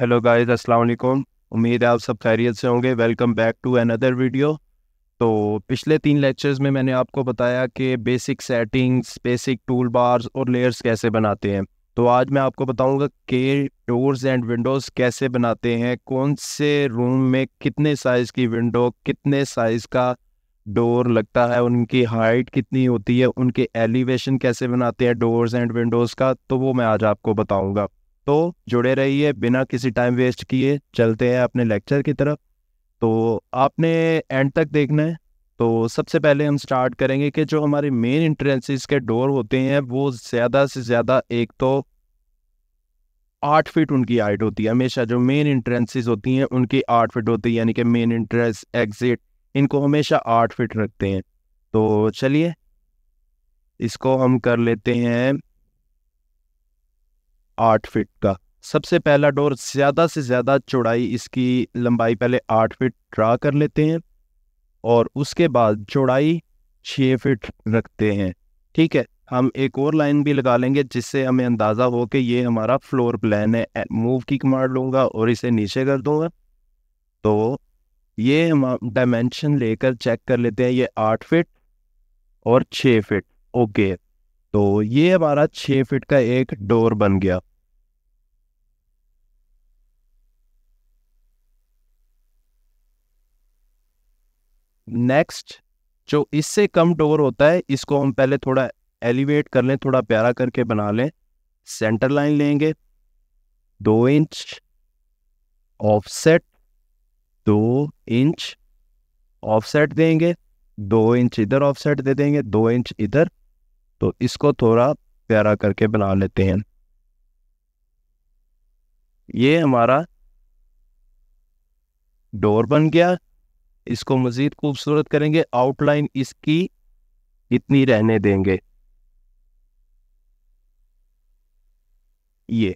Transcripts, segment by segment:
hello guys अस्सलाम वालेकुम उम्मीद है आप सब खैरियत से होंगे welcome back to another video तो पिछले तीन लेक्चर्स में मैंने आपको बताया कि basic settings basic toolbars और लेयर्स कैसे बनाते हैं तो आज मैं आपको बताऊंगा कि डोर्स एंड विंडोज़ कैसे बनाते हैं कौन से रूम में कितने साइज़ की विंडो कितने साइज़ का डोर लगता है उनकी हाइट कितनी होती है उनके एलिवेशन कैसे बनाते हैं डोर्स एंड विंडोज़ का तो वो मैं आज आपको बताऊंगा तो जुड़े रहिए बिना किसी टाइम वेस्ट किए चलते हैं अपने लेक्चर की तरफ तो आपने एंड तक देखना है तो सबसे पहले हम स्टार्ट करेंगे कि जो हमारे मेन इंट्रेंसेस के डोर होते हैं वो ज़्यादा से ज़्यादा एक तो आठ फीट उनकी हाइट होती है हमेशा जो मेन इंट्रेंसेस होती हैं उनकी आठ फीट होती है यानी कि मेन इंट्रेंस एग्जिट इनको हमेशा आठ फिट रखते हैं तो चलिए इसको हम कर लेते हैं आठ फिट का सबसे पहला डोर ज़्यादा से ज़्यादा चौड़ाई इसकी लंबाई पहले आठ फिट ड्रा कर लेते हैं और उसके बाद चौड़ाई छः फिट रखते हैं ठीक है हम एक और लाइन भी लगा लेंगे जिससे हमें अंदाज़ा हो कि ये हमारा फ्लोर प्लान है मूव की कमांड लूँगा और इसे नीचे कर दूँगा तो ये हम डायमेंशन लेकर चेक कर लेते हैं ये आठ फिट और छ फिट ओके तो ये हमारा छ फिट का एक डोर बन गया नेक्स्ट जो इससे कम डोर होता है इसको हम पहले थोड़ा एलिवेट कर लें थोड़ा प्यारा करके बना लें सेंटर लाइन लेंगे दो इंच ऑफसेट दो इंच ऑफसेट देंगे दो इंच इधर ऑफसेट दे देंगे दो इंच इधर तो इसको थोड़ा प्यारा करके बना लेते हैं ये हमारा डोर बन गया इसको मज़ीद खूबसूरत करेंगे आउटलाइन इसकी इतनी रहने देंगे ये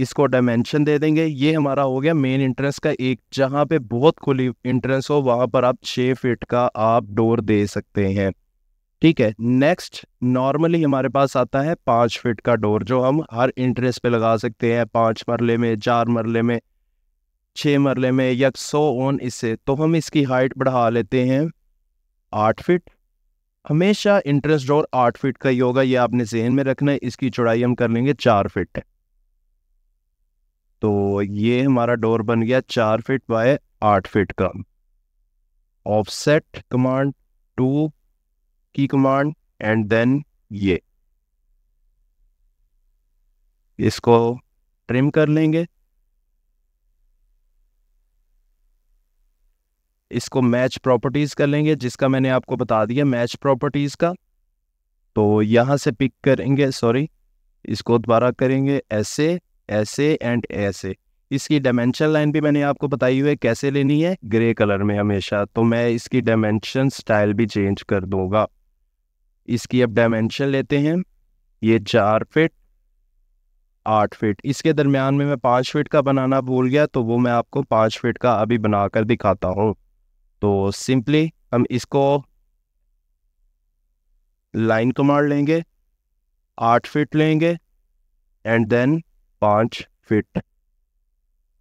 इसको डायमेंशन दे देंगे ये हमारा हो गया मेन इंट्रेंस का एक जहाँ पे बहुत खुली इंट्रेंस हो वहाँ पर आप छः फिट का आप डोर दे सकते हैं ठीक है नेक्स्ट नॉर्मली हमारे पास आता है पाँच फिट का डोर जो हम हर इंट्रेंस पे लगा सकते हैं पाँच मरले में चार मरले में छः मरले में या सौ ऑन इससे तो हम इसकी हाइट बढ़ा लेते हैं आठ फिट हमेशा इंट्रेंस डोर आठ फिट का ही होगा ये आपने जहन में रखना है इसकी चौड़ाई हम कर लेंगे चार फिट है तो ये हमारा डोर बन गया चार फिट बाय आठ फिट का ऑफसेट कमांड टू की कमांड एंड देन ये इसको ट्रिम कर लेंगे इसको मैच प्रॉपर्टीज कर लेंगे जिसका मैंने आपको बता दिया मैच प्रॉपर्टीज का तो यहां से पिक करेंगे सॉरी इसको दोबारा करेंगे ऐसे ऐसे एंड ऐसे इसकी डायमेंशन लाइन भी मैंने आपको बताई हुई है कैसे लेनी है ग्रे कलर में हमेशा तो मैं इसकी डायमेंशन स्टाइल भी चेंज कर दूंगा इसकी अब डायमेंशन लेते हैं ये चार फिट आठ फिट इसके दरमियान में मैं पाँच फिट का बनाना भूल गया तो वो मैं आपको पाँच फिट का अभी बनाकर दिखाता हूँ तो सिंपली हम इसको लाइन कमांड लेंगे आठ फिट लेंगे एंड देन पाँच फिट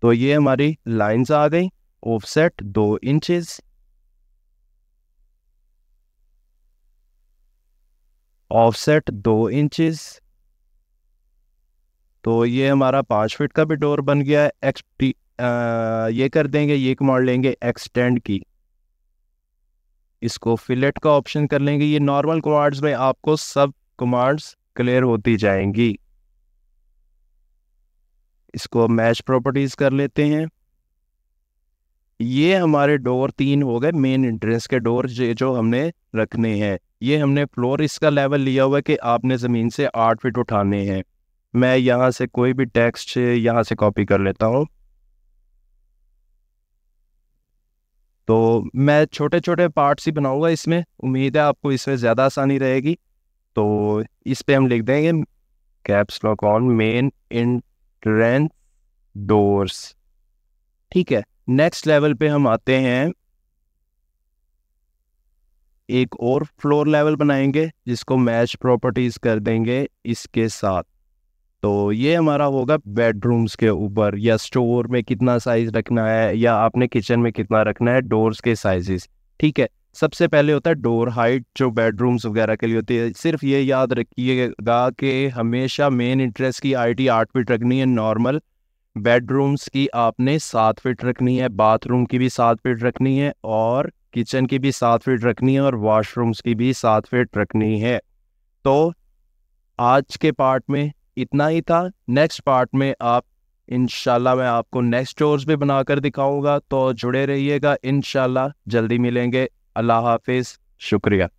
तो ये हमारी लाइंस आ गई ऑफसेट दो इंचेस ऑफसेट दो इंचेस तो ये हमारा पाँच फिट का भी डोर बन गया है एक्स ये कर देंगे ये कमांड लेंगे एक्सटेंड की इसको फिलेट का ऑप्शन कर लेंगे ये नॉर्मल कमांड्स में आपको सब कमांड्स क्लियर होती जाएंगी इसको मैच प्रॉपर्टीज कर लेते हैं ये हमारे डोर तीन हो गए मेन एंट्रेंस के डोर जो हमने रखने हैं ये हमने फ्लोर इसका लेवल लिया हुआ है कि आपने ज़मीन से आठ फीट उठाने हैं मैं यहाँ से कोई भी टेक्स्ट यहाँ से कॉपी कर लेता हूँ तो मैं छोटे छोटे पार्ट्स ही बनाऊंगा इसमें उम्मीद है आपको इसमें ज़्यादा आसानी रहेगी तो इस पर हम लिख देंगे caps lock on main entrance doors ठीक है नेक्स्ट लेवल पे हम आते हैं एक और फ्लोर लेवल बनाएंगे जिसको मैच प्रॉपर्टीज कर देंगे इसके साथ तो ये हमारा होगा बेडरूम्स के ऊपर या स्टोर में कितना साइज रखना है या आपने किचन में कितना रखना है डोर्स के साइजेस ठीक है सबसे पहले होता है डोर हाइट जो बेडरूम्स वगैरह के लिए होती है सिर्फ ये याद रखिएगा कि हमेशा मेन इंट्रेस की आई टी आठ फिट रखनी है नॉर्मल बेडरूम्स की आपने सात फिट रखनी है बाथरूम की भी सात फिट रखनी है और किचन की भी सात फिट रखनी है और वॉशरूम्स की भी सात फिट रखनी है तो आज के पार्ट में इतना ही था नेक्स्ट पार्ट में आप इनशाला मैं आपको नेक्स्ट डोर्स भी बनाकर दिखाऊंगा तो जुड़े रहिएगा इनशाला जल्दी मिलेंगे अल्लाह हाफिज़ शुक्रिया